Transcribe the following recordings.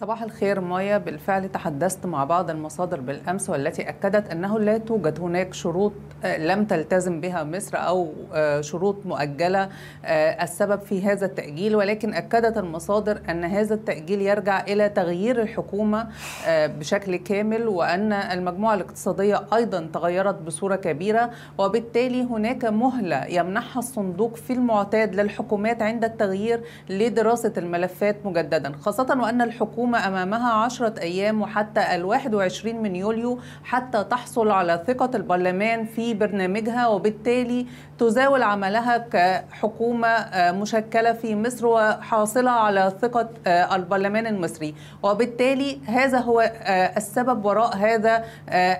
صباح الخير مايا بالفعل تحدثت مع بعض المصادر بالامس والتي اكدت انه لا توجد هناك شروط آه، لم تلتزم بها مصر او آه، شروط مؤجله آه، السبب في هذا التاجيل ولكن اكدت المصادر ان هذا التاجيل يرجع الى تغيير الحكومه بشكل كامل وان المجموعه الاقتصاديه ايضا تغيرت بصوره كبيره وبالتالي هناك مهله يمنحها الصندوق في المعتاد للحكومات عند التغيير لدراسه الملفات مجددا خاصه وان الحكومه الحكومة أمامها عشرة أيام وحتى الواحد وعشرين من يوليو حتى تحصل على ثقة البرلمان في برنامجها وبالتالي تزاول عملها كحكومة آه، مشكلة في مصر وحاصلة على ثقة آه، البرلمان المصري وبالتالي هذا هو آه، السبب وراء هذا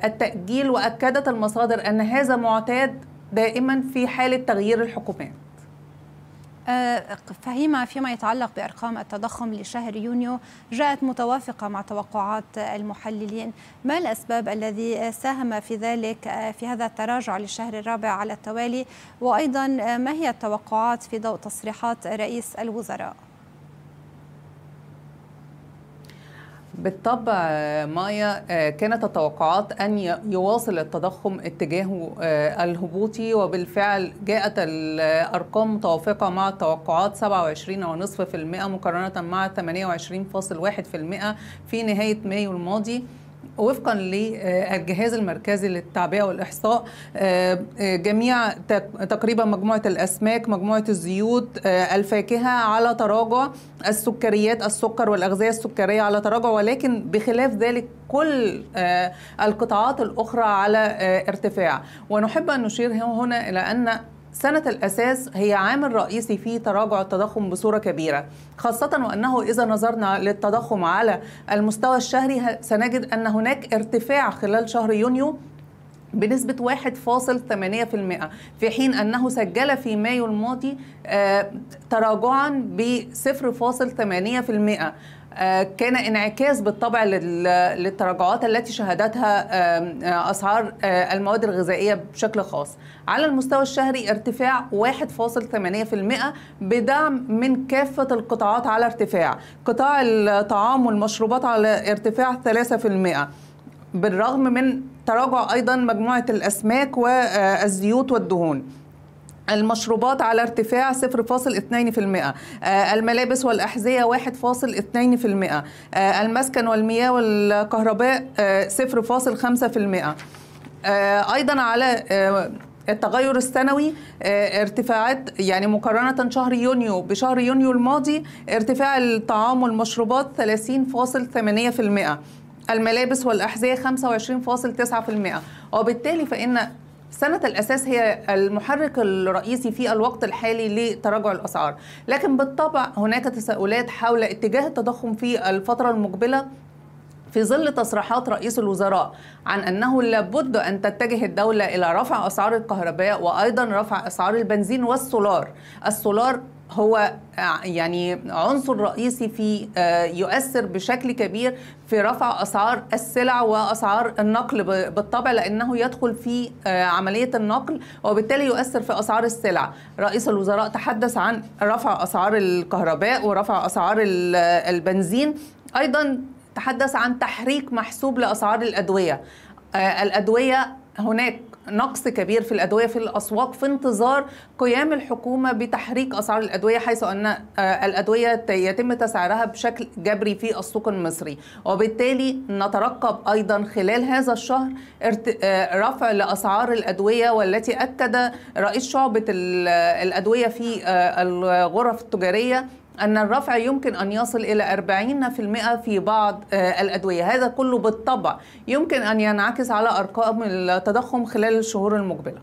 التأجيل وأكدت المصادر أن هذا معتاد دائما في حالة تغيير الحكومات آه، فهيما فيما يتعلق بأرقام التضخم لشهر يونيو جاءت متوافقة مع توقعات المحللين ما الأسباب الذي ساهم في ذلك آه، في هذا التراجع للشهر الرابع على التوالي وأيضا آه، ما هي التوقعات في ضوء تصريحات رئيس الوزراء؟ بالطبع مايا آه، كانت التوقعات أن يواصل التضخم اتجاهه آه، الهبوطي وبالفعل جاءت الأرقام متوافقة مع التوقعات 27.5% مقارنة مع 28.1% في نهاية مايو الماضي وفقا للجهاز آه، المركزي للتعبئه والاحصاء آه، آه، جميع تقريبا مجموعه الاسماك مجموعه الزيوت الفاكهه على تراجع السكريات السكر والاغذيه السكريه على تراجع ولكن بخلاف ذلك كل القطاعات الاخرى على ارتفاع ونحب ان نشير هنا الى ان سنة الأساس هي عامل رئيسي في تراجع التضخم بصورة كبيرة خاصة وأنه إذا نظرنا للتضخم على المستوى الشهري سنجد أن هناك ارتفاع خلال شهر يونيو بنسبة 1.8% في حين أنه سجل في مايو الماضي آه، تراجعا ب 0.8% كان انعكاس بالطبع للتراجعات التي شهدتها آه، أسعار آه، المواد الغذائية بشكل خاص على المستوى الشهري ارتفاع 1.8% بدعم من كافة القطاعات على ارتفاع قطاع الطعام والمشروبات على ارتفاع 3% بالرغم من تراجع أيضا مجموعة الأسماك والزيوت والدهون المشروبات على ارتفاع 0.2% آه، الملابس والأحذية 1.2% آه، المسكن والمياه والكهرباء 0.5% آه، أيضا على التغير السنوي ارتفاعات يعني مقارنة شهر يونيو بشهر يونيو الماضي ارتفاع الطعام والمشروبات 30.8% الملابس والأحذية 25.9% وبالتالي فإن سنة الأساس هي المحرك الرئيسي في الوقت الحالي لتراجع الأسعار لكن بالطبع هناك تساؤلات حول اتجاه التضخم في الفترة المقبلة في ظل تصريحات رئيس الوزراء عن انه لابد ان تتجه الدوله الى رفع اسعار الكهرباء وايضا رفع اسعار البنزين والسولار، السولار هو آه، يعني عنصر رئيسي في آه، يؤثر بشكل كبير في رفع اسعار السلع واسعار النقل بالطبع لانه يدخل في آه، عمليه النقل وبالتالي يؤثر في اسعار السلع. رئيس الوزراء تحدث عن رفع اسعار الكهرباء ورفع اسعار البنزين، ايضا تحدث عن تحريك محسوب لاسعار الادويه. الادويه هناك نقص كبير في الأدوية في الأسواق في انتظار قيام الحكومة بتحريك أسعار الأدوية حيث أن آه، الأدوية يتم تسعيرها بشكل جبري في السوق المصري وبالتالي نترقب أيضا خلال هذا الشهر آه، رفع لأسعار الأدوية والتي أكد رئيس شعبة الأدوية في آه، الغرف التجارية أن الرفع يمكن أن يصل إلى 40% في بعض آه، الأدوية هذا كله بالطبع يمكن أن ينعكس على أرقام التضخم خلال الشهور المقبلة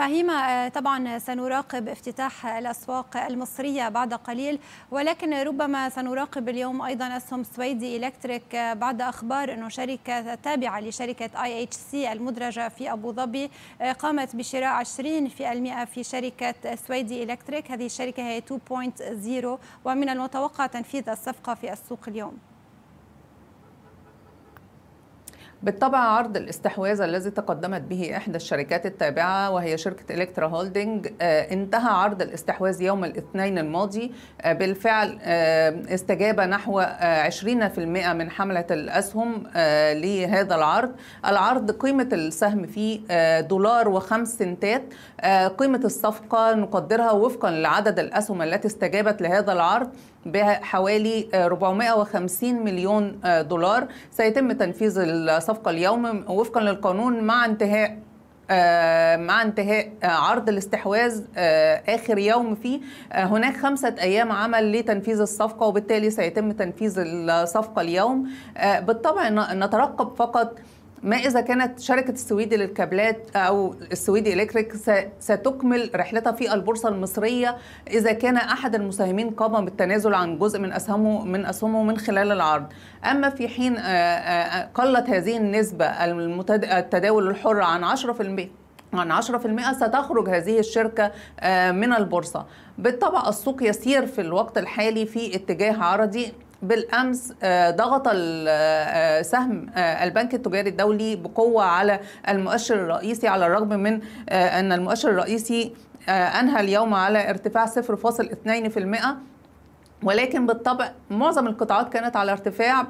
فهيمة آه، طبعا سنراقب افتتاح الأسواق المصرية بعد قليل ولكن ربما سنراقب اليوم أيضا أسهم سويدي إلكتريك آه، بعد أخبار أنه شركة تابعة لشركة اي اتش سي المدرجة في أبو ظبي آه، قامت بشراء 20% في, في شركة سويدي إلكتريك هذه الشركة هي 2.0 ومن المتوقع تنفيذ الصفقة في السوق اليوم بالطبع عرض الاستحواذ الذي تقدمت به إحدى الشركات التابعة وهي شركة إلكترا آه، هولدنج انتهى عرض الاستحواذ يوم الاثنين الماضي آه، بالفعل آه، استجاب نحو 20% من حملة الأسهم لهذا العرض العرض قيمة السهم فيه دولار وخمس سنتات قيمة الصفقة نقدرها وفقا لعدد الأسهم التي استجابت لهذا العرض بحوالي 450 مليون آه، دولار سيتم تنفيذ الصفقة اليوم وفقا للقانون مع انتهاء آه، مع انتهاء آه، عرض الاستحواذ آخر يوم فيه هناك خمسة أيام عمل لتنفيذ الصفقة وبالتالي سيتم تنفيذ الصفقة اليوم بالطبع نترقب فقط ما إذا كانت شركة السويدي للكابلات أو السويدي إلكتريك ستكمل رحلتها في البورصة المصرية إذا كان أحد المساهمين قام بالتنازل عن جزء من أسهمه من أسهمه من خلال العرض أما في حين قلت هذه النسبة التداول الحر عن 10% عن 10% ستخرج هذه الشركة من البورصة بالطبع السوق يسير في الوقت الحالي في اتجاه عرضي بالامس آه، ضغط آه، آه، سهم البنك التجاري الدولي بقوه على المؤشر الرئيسي على الرغم من ان المؤشر الرئيسي انهى اليوم على ارتفاع 0.2% ولكن بالطبع معظم القطاعات كانت على ارتفاع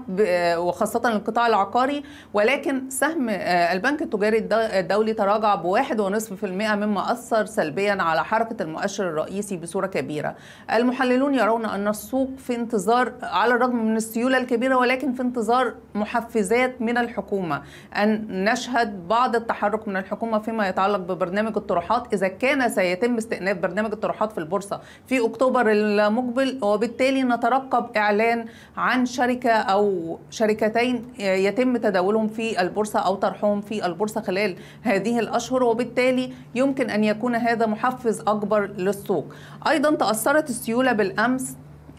وخاصة القطاع العقاري ولكن سهم آه، البنك التجاري الدولي تراجع بواحد ونصف في المئة مما أثر سلبيا على حركة المؤشر الرئيسي بصورة كبيرة المحللون يرون أن السوق في انتظار على الرغم من السيولة الكبيرة ولكن في انتظار محفزات من الحكومة أن نشهد بعض التحرك من الحكومة فيما يتعلق ببرنامج الطروحات إذا كان سيتم استئناف برنامج الطروحات في البورصة في أكتوبر المقبل وبالتالي وبالتالي نترقب إعلان عن شركة أو شركتين يتم تداولهم في البورصة أو طرحهم في البورصة خلال هذه الأشهر وبالتالي يمكن أن يكون هذا محفز أكبر للسوق أيضا تأثرت السيولة بالأمس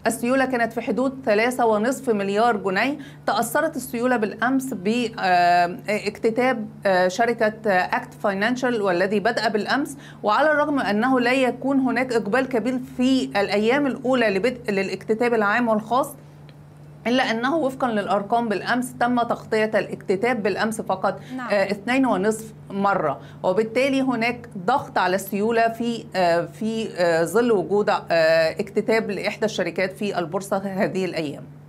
السيولة كانت في حدود 3.5 مليار جنيه تأثرت السيولة بالأمس باكتتاب آه، آه، شركة أكت آه، فاينانشال والذي بدأ بالأمس وعلى الرغم أنه لا يكون هناك إقبال كبير في الأيام الأولى لبدء للاكتتاب العام والخاص إلا أنه وفقا للأرقام بالأمس تم تغطية الاكتتاب بالأمس فقط نعم. آه، اثنين ونصف مرة وبالتالي هناك ضغط على السيولة في آه، في آه، ظل وجود اكتتاب لإحدى الشركات في البورصة هذه الأيام